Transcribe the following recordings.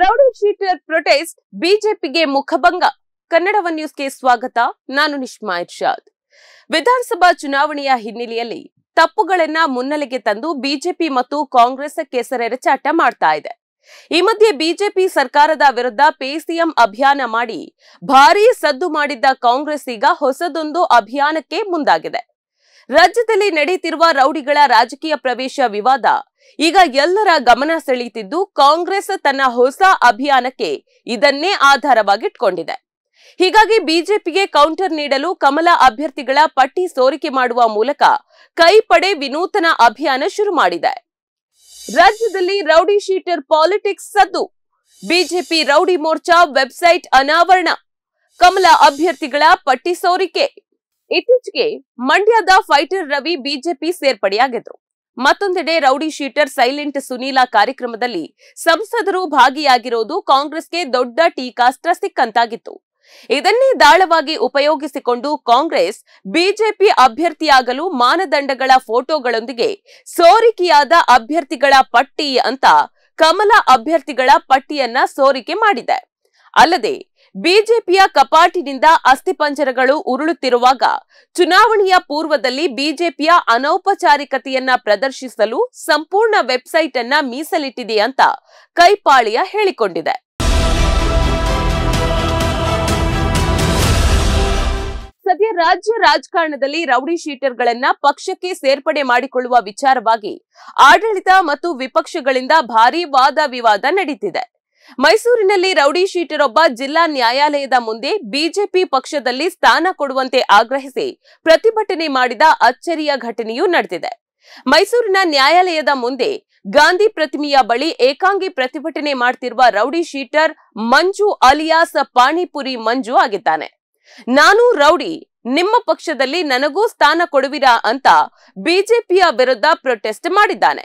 rowdy sheeter protest ಬಿಜೆಪಿಗೆ ಮುಖಭಂಗ ಕನ್ನಡವ ನ್ಯೂಸ್ಗೆ ಸ್ವಾಗತ ನಾನು ನಿಶ್ಮಾ ಇರ್ಷಾದ್ ವಿಧಾನಸಭಾ ಚುನಾವಣೆಯ ಹಿನ್ನೆಲೆಯಲ್ಲಿ ತಪ್ಪುಗಳನ್ನ ಮುನ್ನೆಲೆಗೆ ತಂದು ಬಿಜೆಪಿ ಮತ್ತು ಕಾಂಗ್ರೆಸ್ ಕೆಸರೆರಚಾಟ ಮಾಡ್ತಾ ಇದೆ ಈ ಮಧ್ಯೆ ಬಿಜೆಪಿ ಸರ್ಕಾರದ ವಿರುದ್ಧ ಪೇಸಿಎಂ ಅಭಿಯಾನ ಮಾಡಿ ಭಾರೀ ಸದ್ದು ಮಾಡಿದ್ದ ಕಾಂಗ್ರೆಸ್ ಈಗ ಹೊಸದೊಂದು ಅಭಿಯಾನಕ್ಕೆ ಮುಂದಾಗಿದೆ ರಾಜ್ಯದಲ್ಲಿ ನಡೆಯುತ್ತಿರುವ ರೌಡಿಗಳ ರಾಜಕೀಯ ಪ್ರವೇಶ ವಿವಾದ ಈಗ ಎಲ್ಲರ ಗಮನ ಸೆಳೆಯುತ್ತಿದ್ದು ಕಾಂಗ್ರೆಸ್ ತನ್ನ ಹೊಸ ಅಭಿಯಾನಕ್ಕೆ ಇದನ್ನೇ ಆಧಾರವಾಗಿಟ್ಕೊಂಡಿದೆ ಹೀಗಾಗಿ ಬಿಜೆಪಿಗೆ ಕೌಂಟರ್ ನೀಡಲು ಕಮಲ ಅಭ್ಯರ್ಥಿಗಳ ಪಟ್ಟಿ ಸೋರಿಕೆ ಮಾಡುವ ಮೂಲಕ ಕೈಪಡೆ ವಿನೂತನ ಅಭಿಯಾನ ಶುರು ಮಾಡಿದೆ ರಾಜ್ಯದಲ್ಲಿ ರೌಡಿ ಶೀಟರ್ ಪಾಲಿಟಿಕ್ಸ್ ಸದ್ದು ಬಿಜೆಪಿ ರೌಡಿ ಮೋರ್ಚಾ ವೆಬ್ಸೈಟ್ ಅನಾವರಣ ಕಮಲ ಅಭ್ಯರ್ಥಿಗಳ ಪಟ್ಟಿ ಸೋರಿಕೆ ಇತ್ತೀಚೆಗೆ ಮಂಡ್ಯದ ಫೈಟರ್ ರವಿ ಬಿಜೆಪಿ ಸೇರ್ಪಡೆಯಾಗಿದ್ರು ಮತ್ತೊಂದೆಡೆ ರೌಡಿ ಶೀಟರ್ ಸೈಲೆಂಟ್ ಸುನೀಲ ಕಾರ್ಯಕ್ರಮದಲ್ಲಿ ಸಂಸದರು ಭಾಗಿಯಾಗಿರೋದು ಕಾಂಗ್ರೆಸ್ಗೆ ದೊಡ್ಡ ಟೀಕಾಸ್ತ್ರ ಸಿಕ್ಕಂತಾಗಿತ್ತು ಇದನ್ನೇ ದಾಳವಾಗಿ ಉಪಯೋಗಿಸಿಕೊಂಡು ಕಾಂಗ್ರೆಸ್ ಬಿಜೆಪಿ ಅಭ್ಯರ್ಥಿಯಾಗಲು ಮಾನದಂಡಗಳ ಫೋಟೋಗಳೊಂದಿಗೆ ಸೋರಿಕೆಯಾದ ಅಭ್ಯರ್ಥಿಗಳ ಪಟ್ಟಿ ಅಂತ ಕಮಲ ಅಭ್ಯರ್ಥಿಗಳ ಪಟ್ಟಿಯನ್ನ ಸೋರಿಕೆ ಮಾಡಿದೆ ಅಲ್ಲದೆ ಬಿಜೆಪಿಯ ಕಪಾಟಿನಿಂದ ಅಸ್ಥಿಪಂಜರಗಳು ಉರುಳುತ್ತಿರುವಾಗ ಚುನಾವಣೆಯ ಪೂರ್ವದಲ್ಲಿ ಬಿಜೆಪಿಯ ಅನೌಪಚಾರಿಕತೆಯನ್ನ ಪ್ರದರ್ಶಿಸಲು ಸಂಪೂರ್ಣ ವೆಬ್ಸೈಟ್ ಅನ್ನ ಮೀಸಲಿಟ್ಟಿದೆ ಅಂತ ಕೈಪಾಳಿಯ ಹೇಳಿಕೊಂಡಿದೆ ಸದ್ಯ ರಾಜ್ಯ ರಾಜಕಾರಣದಲ್ಲಿ ರೌಡಿ ಶೀಟರ್ಗಳನ್ನ ಪಕ್ಷಕ್ಕೆ ಸೇರ್ಪಡೆ ಮಾಡಿಕೊಳ್ಳುವ ವಿಚಾರವಾಗಿ ಆಡಳಿತ ಮತ್ತು ವಿಪಕ್ಷಗಳಿಂದ ಭಾರೀ ವಾದ ವಿವಾದ ನಡೀತಿದೆ ಮೈಸೂರಿನಲ್ಲಿ ರೌಡಿ ಶೀಟರ್ ಒಬ್ಬ ಜಿಲ್ಲಾ ನ್ಯಾಯಾಲಯದ ಮುಂದೆ ಬಿಜೆಪಿ ಪಕ್ಷದಲ್ಲಿ ಸ್ಥಾನ ಕೊಡುವಂತೆ ಆಗ್ರಹಿಸಿ ಪ್ರತಿಭಟನೆ ಮಾಡಿದ ಅಚ್ಚರಿಯ ಘಟನೆಯೂ ನಡೆದಿದೆ ಮೈಸೂರಿನ ನ್ಯಾಯಾಲಯದ ಮುಂದೆ ಗಾಂಧಿ ಪ್ರತಿಮೆಯ ಬಳಿ ಏಕಾಂಗಿ ಪ್ರತಿಭಟನೆ ಮಾಡ್ತಿರುವ rowdy sheeter Manju alias panipuri Manju ಆಗಿದ್ದಾನೆ ನಾನು ರೌಡಿ ನಿಮ್ಮ ಪಕ್ಷದಲ್ಲಿ ನನಗೂ ಸ್ಥಾನ ಕೊಡುವಿರಾ ಅಂತ ಬಿಜೆಪಿಯ ವಿರುದ್ಧ ಪ್ರೊಟೆಸ್ಟ್ ಮಾಡಿದ್ದಾನೆ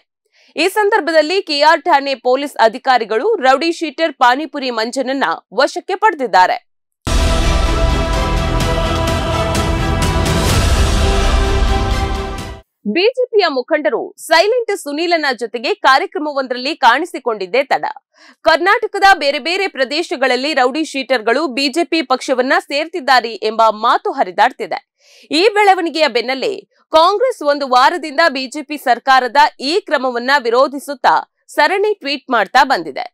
ಈ ಸಂದರ್ಭದಲ್ಲಿ ಕೆಆರ್ ಠಾಣೆ ಪೊಲೀಸ್ ಅಧಿಕಾರಿಗಳು ರೌಡಿ ಶೀಟರ್ ಪಾನಿಪುರಿ ಮಂಜನನ್ನ ವಶಕ್ಕೆ ಪಡೆದಿದ್ದಾರೆ ಬಿಜೆಪಿಯ ಮುಖಂಡರು ಸೈಲೆಂಟ್ ಸುನೀಲನ ಜೊತೆಗೆ ಕಾರ್ಯಕ್ರಮವೊಂದರಲ್ಲಿ ಕಾಣಿಸಿಕೊಂಡಿದ್ದೇ ತಡ ಕರ್ನಾಟಕದ ಬೇರೆ ಬೇರೆ ಪ್ರದೇಶಗಳಲ್ಲಿ ರೌಡಿ ಶೀಟರ್ಗಳು ಬಿಜೆಪಿ ಪಕ್ಷವನ್ನ ಸೇರ್ತಿದ್ದಾರೆ ಎಂಬ ಮಾತು ಹರಿದಾಡ್ತಿದೆ ಈ ಬೆಳವಣಿಗೆಯ ಬೆನ್ನಲ್ಲೇ ಕಾಂಗ್ರೆಸ್ ಒಂದು ವಾರದಿಂದ ಬಿಜೆಪಿ ಸರ್ಕಾರದ ಈ ಕ್ರಮವನ್ನ ವಿರೋಧಿಸುತ್ತಾ ಸರಣಿ ಟ್ವೀಟ್ ಮಾಡ್ತಾ ಬಂದಿದೆ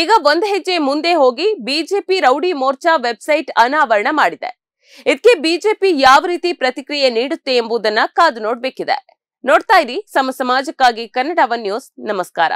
ಈಗ ಒಂದು ಹೆಜ್ಜೆ ಮುಂದೆ ಹೋಗಿ ಬಿಜೆಪಿ ರೌಡಿ ಮೋರ್ಚಾ ವೆಬ್ಸೈಟ್ ಅನಾವರಣ ಮಾಡಿದೆ ಇದಕ್ಕೆ ಬಿಜೆಪಿ ಯಾವ ರೀತಿ ಪ್ರತಿಕ್ರಿಯೆ ನೀಡುತ್ತೆ ಎಂಬುದನ್ನ ಕಾದು ನೋಡ್ಬೇಕಿದೆ ನೋಡ್ತಾ ಇರಿ ಸಮ ಸಮಾಜಕ್ಕಾಗಿ ಕನ್ನಡವ ನ್ಯೂಸ್ ನಮಸ್ಕಾರ